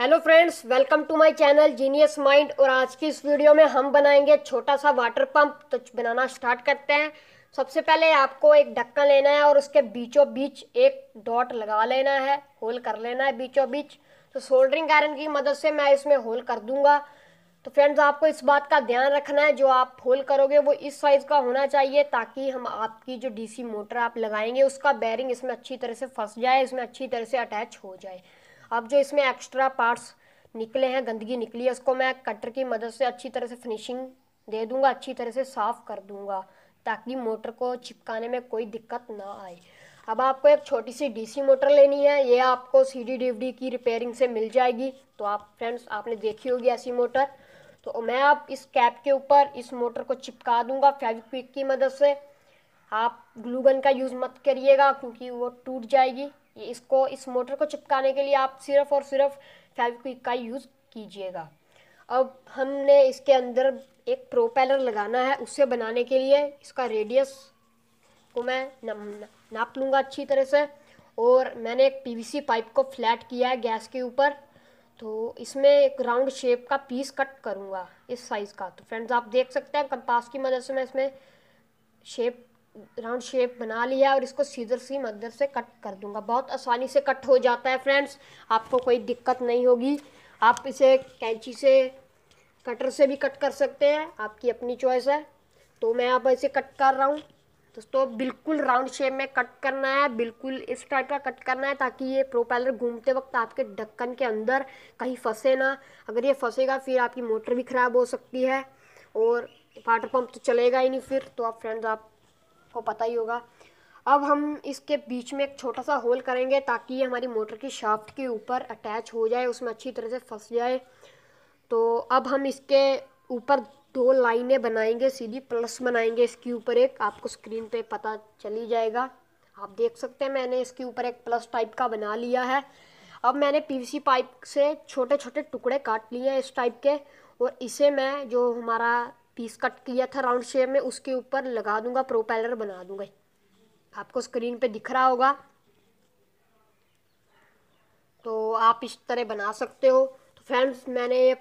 hello friends welcome to my channel genius mind और आज की इस वीडियो में हम बनाएंगे छोटा सा वाटर पंप तो बनाना स्टार्ट करते हैं सबसे पहले आपको एक ढक्कन लेना है और उसके बीचों बीच एक डॉट लगा लेना है होल कर लेना है बीचों बीच तो सोल्डरिंग आयरन की मदद से मैं इसमें होल कर दूंगा तो फ्रेंड्स आपको इस बात का ध्यान रखना है जो आप होल करोगे वो इस साइज़ का होना चाहिए ताकि हम आपकी जो डीसी मोटर आप लगाएंगे उसका बैरिंग इसमें अच्छी तरह से फंस जाए इसमें अच्छी तरह से अटैच हो जाए अब जो इसमें एक्स्ट्रा पार्ट्स निकले हैं गंदगी निकली है उसको मैं कटर की मदद से अच्छी तरह से फिनिशिंग दे दूंगा अच्छी तरह से साफ़ कर दूंगा ताकि मोटर को चिपकाने में कोई दिक्कत ना आए अब आपको एक छोटी सी डीसी मोटर लेनी है ये आपको सी डी की रिपेयरिंग से मिल जाएगी तो आप फ्रेंड्स आपने देखी होगी ऐसी मोटर तो मैं आप इस कैप के ऊपर इस मोटर को चिपका दूंगा फेविक्विक की मदद से आप ग्लूगन का यूज़ मत करिएगा क्योंकि वो टूट जाएगी इसको इस मोटर को चिपकाने के लिए आप सिर्फ और सिर्फ फेविक्विक का यूज़ कीजिएगा अब हमने इसके अंदर एक प्रोपेलर लगाना है उससे बनाने के लिए इसका रेडियस को मैं नाप लूँगा अच्छी तरह से और मैंने एक पीवीसी पाइप को फ्लैट किया है गैस के ऊपर तो इसमें एक राउंड शेप का पीस कट करूँगा इस साइज़ का तो फ्रेंड्स आप देख सकते हैं कंपास की मदद से मैं इसमें शेप राउंड शेप बना लिया और इसको सीधर सी मदर से कट कर दूंगा बहुत आसानी से कट हो जाता है फ्रेंड्स आपको कोई दिक्कत नहीं होगी आप इसे कैंची से कटर से भी कट कर सकते हैं आपकी अपनी चॉइस है तो मैं अब ऐसे कट कर रहा हूँ दोस्तों बिल्कुल राउंड शेप में कट करना है बिल्कुल इस टाइप का कट करना है ताकि ये प्रोपेलर घूमते वक्त आपके ढक्कन के अंदर कहीं फंसे ना अगर ये फंसेगा फिर आपकी मोटर भी ख़राब हो सकती है और वाटर पंप तो चलेगा ही नहीं फिर तो आप फ्रेंड्स आप आपको पता ही होगा अब हम इसके बीच में एक छोटा सा होल करेंगे ताकि ये हमारी मोटर की शाफ्ट के ऊपर अटैच हो जाए उसमें अच्छी तरह से फंस जाए तो अब हम इसके ऊपर दो लाइनें बनाएंगे सीधी प्लस बनाएंगे इसके ऊपर एक आपको स्क्रीन पे पता चली जाएगा आप देख सकते हैं मैंने इसके ऊपर एक प्लस टाइप का बना लिया है अब मैंने पीवीसी पाइप से छोटे छोटे टुकड़े काट लिए हैं इस टाइप के और इसे मैं जो हमारा पीस कट किया था राउंड शेप में उसके ऊपर लगा दूंगा प्रोपेलर बना दूंगा आपको स्क्रीन पे दिख रहा होगा तो आप इस तरह बना सकते हो तो फ्रेंड्स मैंने ये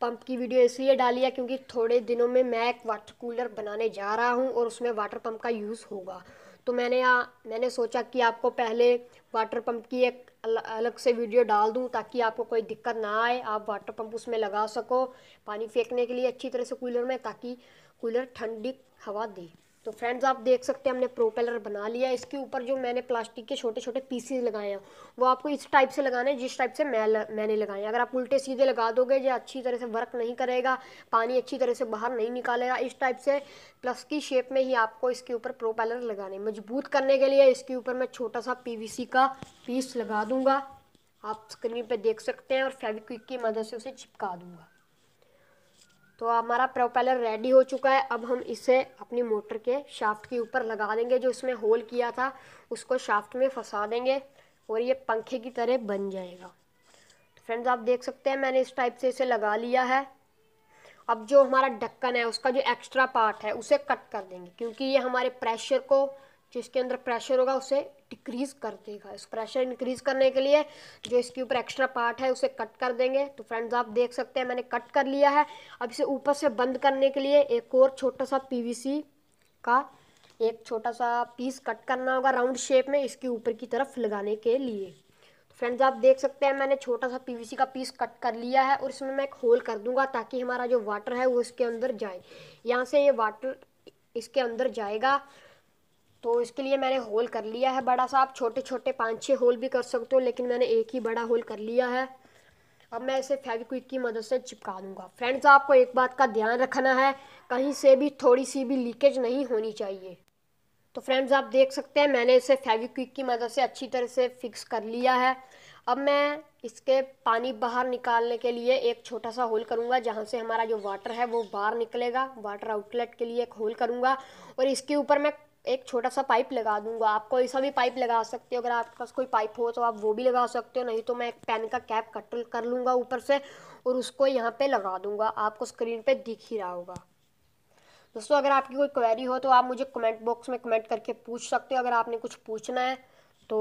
पंप की वीडियो इसलिए डाली है क्योंकि थोड़े दिनों में मैं एक वाटर कूलर बनाने जा रहा हूँ और उसमें वाटर पंप का यूज़ होगा तो मैंने यहाँ मैंने सोचा कि आपको पहले वाटर पंप की एक अलग से वीडियो डाल दूँ ताकि आपको कोई दिक्कत ना आए आप वाटर पंप उसमें लगा सको पानी फेंकने के लिए अच्छी तरह से कूलर में ताकि कूलर ठंडी हवा दे तो फ्रेंड्स आप देख सकते हैं हमने प्रोपेलर बना लिया इसके ऊपर जो मैंने प्लास्टिक के छोटे छोटे पीसीज लगाए हैं वो आपको इस टाइप से लगाने हैं जिस टाइप से मैं मैंने लगाए हैं अगर आप उल्टे सीधे लगा दोगे जो अच्छी तरह से वर्क नहीं करेगा पानी अच्छी तरह से बाहर नहीं निकालेगा इस टाइप से प्लस की शेप में ही आपको इसके ऊपर प्रोपेलर लगाने मजबूत करने के लिए इसके ऊपर मैं छोटा सा पी का पीस लगा दूंगा आप स्क्रीन पर देख सकते हैं और फेविक्विक की मदद से उसे चिपका दूंगा तो हमारा प्रोपेलर रेडी हो चुका है अब हम इसे अपनी मोटर के शाफ्ट के ऊपर लगा देंगे जो इसमें होल किया था उसको शाफ्ट में फंसा देंगे और ये पंखे की तरह बन जाएगा तो फ्रेंड्स आप देख सकते हैं मैंने इस टाइप से इसे लगा लिया है अब जो हमारा ढक्कन है उसका जो एक्स्ट्रा पार्ट है उसे कट कर देंगे क्योंकि ये हमारे प्रेशर को जिसके अंदर प्रेशर होगा उसे डिक्रीज कर देगा इस प्रेशर इंक्रीज करने के लिए जो इसके ऊपर एक्स्ट्रा पार्ट है उसे कट कर देंगे तो फ्रेंड्स आप देख सकते हैं मैंने कट कर लिया है अब इसे ऊपर से बंद करने के लिए एक और छोटा सा पीवीसी का एक छोटा सा पीस कट करना होगा राउंड शेप में इसके ऊपर की तरफ लगाने के लिए तो फ्रेंड्स आप देख सकते हैं मैंने छोटा सा पीवीसी का पीस कट कर लिया है और इसमें मैं एक होल कर दूंगा ताकि हमारा जो वाटर है वो इसके अंदर जाए यहाँ से ये वाटर इसके अंदर जाएगा तो इसके लिए मैंने होल कर लिया है बड़ा सा आप छोटे छोटे पाँच छः होल भी कर सकते हो लेकिन मैंने एक ही बड़ा होल कर लिया है अब मैं इसे फेविक्विक की मदद से चिपका दूंगा फ्रेंड्स आपको एक बात का ध्यान रखना है कहीं से भी थोड़ी सी भी लीकेज नहीं होनी चाहिए तो फ्रेंड्स आप देख सकते हैं मैंने इसे फेविक्विक की मदद से अच्छी तरह से फिक्स कर लिया है अब मैं इसके पानी बाहर निकालने के लिए एक छोटा सा होल करूँगा जहाँ से हमारा जो वाटर है वो बाहर निकलेगा वाटर आउटलेट के लिए एक होल करूँगा और इसके ऊपर मैं एक छोटा सा पाइप लगा दूंगा आप कोई सा भी पाइप लगा सकते हो अगर आपके पास कोई पाइप हो तो आप वो भी लगा सकते हो नहीं तो मैं एक पेन का कैप कट कर लूँगा ऊपर से और उसको यहाँ पे लगा दूंगा आपको स्क्रीन पे दिख ही रहा होगा दोस्तों अगर आपकी कोई क्वेरी हो तो आप मुझे कमेंट बॉक्स में कमेंट करके पूछ सकते हो अगर आपने कुछ पूछना है तो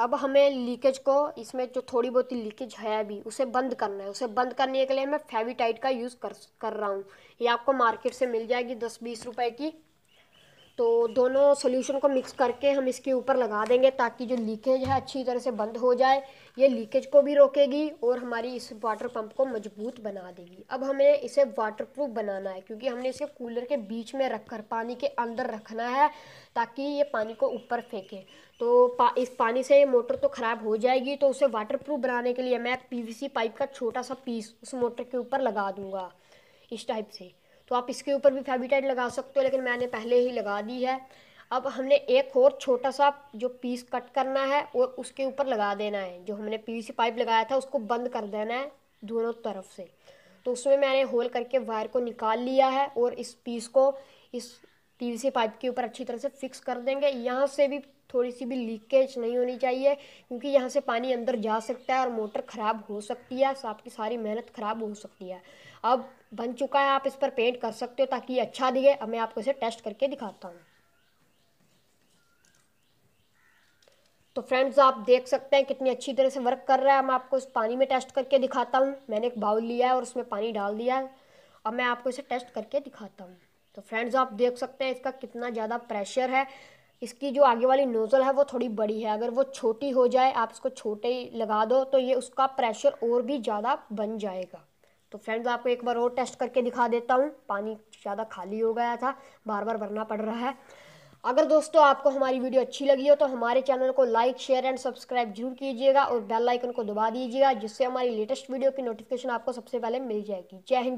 अब हमें लीकेज को इसमें जो थोड़ी बहुत लीकेज है अभी उसे बंद करना है उसे बंद करने के लिए मैं फेविटाइट का यूज़ कर कर रहा हूँ ये आपको मार्केट से मिल जाएगी दस बीस रुपए की तो दोनों सॉल्यूशन को मिक्स करके हम इसके ऊपर लगा देंगे ताकि जो लीकेज है अच्छी तरह से बंद हो जाए ये लीकेज को भी रोकेगी और हमारी इस वाटर पंप को मजबूत बना देगी अब हमें इसे वाटरप्रूफ बनाना है क्योंकि हमने इसे कूलर के बीच में रखकर पानी के अंदर रखना है ताकि ये पानी को ऊपर फेंके तो पा, इस पानी से ये मोटर तो ख़राब हो जाएगी तो उसे प्रूफ बनाने के लिए मैं सी पाइप का छोटा सा पीस उस मोटर के ऊपर लगा दूँगा इस टाइप से तो आप इसके ऊपर भी फेविटाइट लगा सकते हो लेकिन मैंने पहले ही लगा दी है अब हमने एक और छोटा सा जो पीस कट करना है और उसके ऊपर लगा देना है जो हमने पी पाइप लगाया था उसको बंद कर देना है दोनों तरफ से तो उसमें मैंने होल करके वायर को निकाल लिया है और इस पीस को इस पी पाइप के ऊपर अच्छी तरह से फिक्स कर देंगे यहाँ से भी थोड़ी सी भी लीकेज नहीं होनी चाहिए क्योंकि यहाँ से पानी अंदर जा सकता है और मोटर ख़राब हो सकती है तो आपकी सारी मेहनत ख़राब हो सकती है अब बन चुका है आप इस पर पेंट कर सकते हो ताकि ये अच्छा दिखे अब मैं आपको इसे टेस्ट करके दिखाता हूँ तो फ्रेंड्स आप देख सकते हैं कितनी अच्छी तरह से वर्क कर रहा है मैं आपको इस पानी में टेस्ट करके दिखाता हूँ मैंने एक बाउल लिया है और उसमें पानी डाल दिया है अब मैं आपको इसे टेस्ट करके दिखाता हूँ तो फ्रेंड्स आप देख सकते हैं इसका कितना ज़्यादा प्रेशर है इसकी जो आगे वाली नोज़ल है वो थोड़ी बड़ी है अगर वो छोटी हो जाए आप इसको छोटे ही लगा दो तो ये उसका प्रेशर और भी ज़्यादा बन जाएगा तो फ्रेंड्स आपको एक बार और टेस्ट करके दिखा देता हूँ पानी ज़्यादा खाली हो गया था बार बार भरना पड़ रहा है अगर दोस्तों आपको हमारी वीडियो अच्छी लगी हो तो हमारे चैनल को लाइक शेयर एंड सब्सक्राइब जरूर कीजिएगा और बेल आइकन को दबा दीजिएगा जिससे हमारी लेटेस्ट वीडियो की नोटिफिकेशन आपको सबसे पहले मिल जाएगी जय हिंद